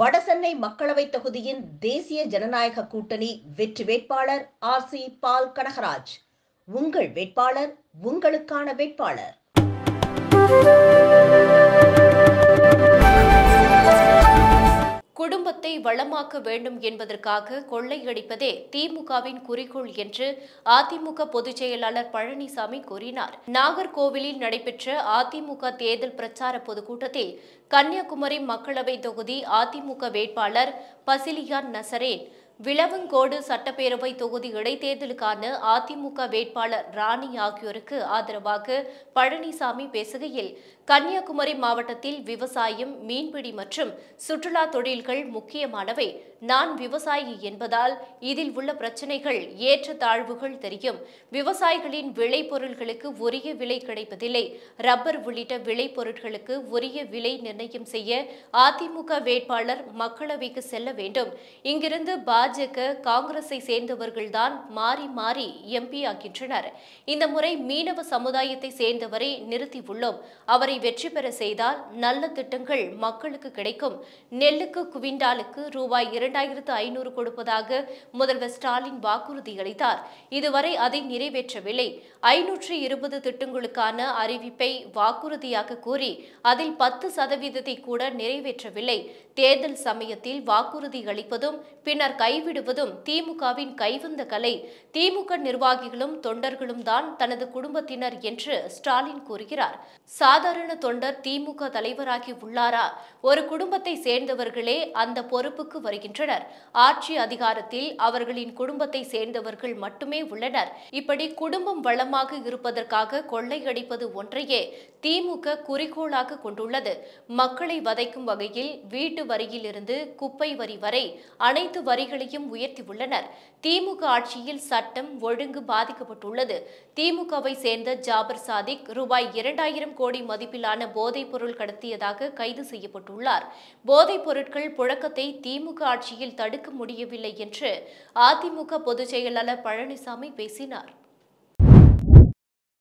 வடசென்னை மக்களவை தொகுதியின் தேசிய ஜனநாயக கூட்டணி வெற்றி வேட்பாளர் ஆர் சி பால் கனகராஜ் உங்கள் வேட்பாளர் உங்களுக்கான வேட்பாளர் வளமாக்க வேண்டும் என்பதற்காக கொள்ளையடிப்பதே திமுகவின் குறிக்கோள் என்று அதிமுக பொதுச் செயலாளர் பழனிசாமி கூறினார் நாகர்கோவிலில் நடைபெற்ற அதிமுக தேர்தல் பிரச்சார பொதுக்கூட்டத்தில் கன்னியாகுமரி மக்களவை தொகுதி அதிமுக வேட்பாளர் பசிலியான் நசரேன் விளவங்கோடு சட்டப்பேரவை தொகுதி இடைத்தேர்தலுக்கான அதிமுக வேட்பாளர் ராணி ஆகியோருக்கு ஆதரவாக பழனிசாமி பேசுகையில் கன்னியாகுமரி மாவட்டத்தில் விவசாயம் மீன்பிடி மற்றும் சுற்றுலா தொழில்கள் முக்கியமானவை நான் விவசாயி என்பதால் இதில் உள்ள பிரச்சனைகள் ஏற்ற தாழ்வுகள் தெரியும் விவசாயிகளின் விளைபொருள்களுக்கு உரிய விலை கிடைப்பதில்லை ரப்பர் உள்ளிட்ட விளைபொருட்களுக்கு உரிய விலை நிர்ணயம் செய்ய அதிமுக வேட்பாளர் மக்களவைக்கு செல்ல வேண்டும் இங்கிருந்து பாஜக காங்கிரஸை சேர்ந்தவர்கள்தான் மாறி மாறி எம்பி ஆகின்றனர் இந்த முறை மீனவ சமுதாயத்தை சேர்ந்தவரை நிறுத்தியுள்ளோம் அவரை வெற்றி பெற செய்தால் நல்ல திட்டங்கள் மக்களுக்கு கிடைக்கும் நெல்லுக்கு குவிண்டாலுக்கு ரூபாய் இரண்டு இரண்டாயிரத்து ஐநூறு கொடுப்பதாக முதல்வர் ஸ்டாலின் வாக்குறுதி அளித்தார் இதுவரை அதை நிறைவேற்றவில்லை ஐநூற்று இருபது திட்டங்களுக்கான அறிவிப்பை வாக்குறுதியாக கூறி அதில் பத்து சதவீதத்தை கூட நிறைவேற்றவில்லை தேர்தல் சமயத்தில் வாக்குறுதி அளிப்பதும் பின்னர் கைவிடுவதும் திமுகவின் கைவந்த கலை திமுக நிர்வாகிகளும் தொண்டர்களும் தான் தனது குடும்பத்தினர் என்று ஸ்டாலின் கூறுகிறார் சாதாரண தொண்டர் திமுக தலைவராகி உள்ளாரா ஒரு குடும்பத்தை சேர்ந்தவர்களே அந்த பொறுப்புக்கு வருகின்றனர் பெற்றனர் ஆட்சி அதிகாரத்தில் அவர்களின் குடும்பத்தை சேர்ந்தவர்கள் மட்டுமே உள்ளனர் இப்படி குடும்பம் வளமாக இருப்பதற்காக கொள்ளையடிப்பது ஒன்றையே திமுக குறிக்கோளாக கொண்டுள்ளது மக்களை வதைக்கும் வகையில் வீட்டு வரியிலிருந்து குப்பை வரி வரை அனைத்து வரிகளையும் உயர்த்தியுள்ளனர் திமுக ஆட்சியில் சட்டம் ஒழுங்கு பாதிக்கப்பட்டுள்ளது திமுகவை சேர்ந்த ஜாபர் சாதிக் ரூபாய் இரண்டாயிரம் கோடி மதிப்பிலான போதைப் பொருள் கடத்தியதாக கைது செய்யப்பட்டுள்ளார் போதைப் பொருட்கள் புழக்கத்தை திமுக ஆட்சி ஆட்சியில் தடுக்க முடியவில்லை என்று அதிமுக பொதுச் செயலாளர் பழனிசாமி பேசினார்